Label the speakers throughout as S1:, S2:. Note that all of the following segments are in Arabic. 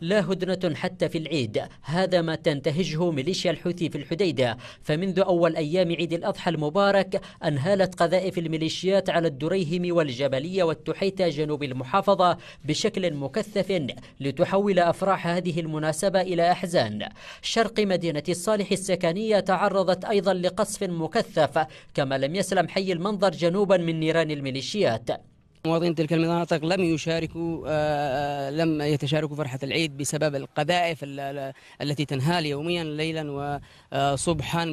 S1: لا هدنة حتى في العيد هذا ما تنتهجه ميليشيا الحوثي في الحديدة فمنذ أول أيام عيد الأضحى المبارك أنهالت قذائف الميليشيات على الدريهم والجبلية والتحيتة جنوب المحافظة بشكل مكثف لتحول أفراح هذه المناسبة إلى أحزان شرق مدينة الصالح السكنية تعرضت أيضا لقصف مكثف كما لم يسلم حي المنظر جنوبا من نيران
S2: الميليشيات مواطنين تلك المناطق لم يشاركوا آه، آه، لم يتشاركوا فرحة العيد بسبب القذائف التي تنهال يوميا ليلا وصبحا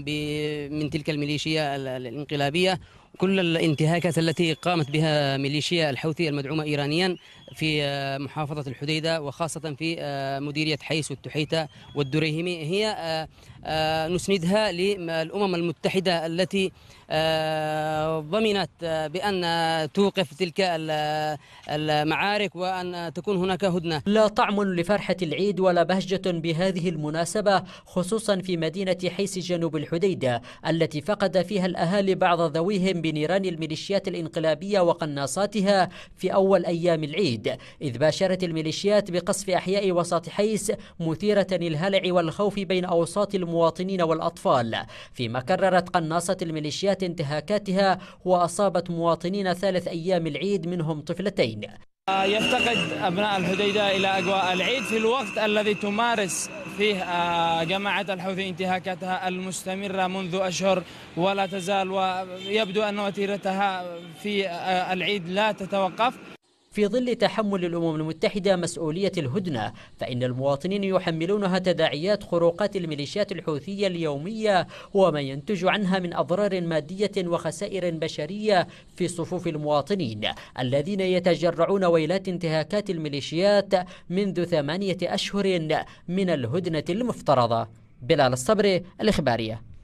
S2: من تلك الميليشيا الانقلابية كل الانتهاكات التي قامت بها ميليشيا الحوثي المدعومة إيرانيا في آه، محافظة الحديدة وخاصة في آه، مديرية حيس والتحيتة والدريهمي هي آه، نسندها للأمم المتحدة التي ضمنت بأن توقف تلك المعارك وأن تكون هناك هدنة لا طعم
S1: لفرحة العيد ولا بهجة بهذه المناسبة خصوصا في مدينة حيس جنوب الحديدة التي فقد فيها الأهالي بعض ذويهم بنيران الميليشيات الانقلابية وقناصاتها في أول أيام العيد إذ باشرت الميليشيات بقصف أحياء وسط حيس مثيرة الهلع والخوف بين أوساط المواطنين والأطفال فيما كررت قناصة الميليشيات انتهاكاتها وأصابت مواطنين ثالث
S3: أيام العيد
S1: منهم طفلتين
S3: يفتقد أبناء الحديدة إلى أجواء العيد في الوقت الذي تمارس فيه آه، جماعة الحوثي انتهاكاتها المستمرة منذ أشهر ولا تزال ويبدو أن وتيرتها في آه، العيد لا تتوقف في ظل تحمل الأمم المتحدة مسؤولية الهدنة
S1: فإن المواطنين يحملونها تداعيات خروقات الميليشيات الحوثية اليومية وما ينتج عنها من أضرار مادية وخسائر بشرية في صفوف المواطنين الذين يتجرعون ويلات انتهاكات الميليشيات منذ ثمانية
S2: أشهر من الهدنة المفترضة بلال الصبري الإخبارية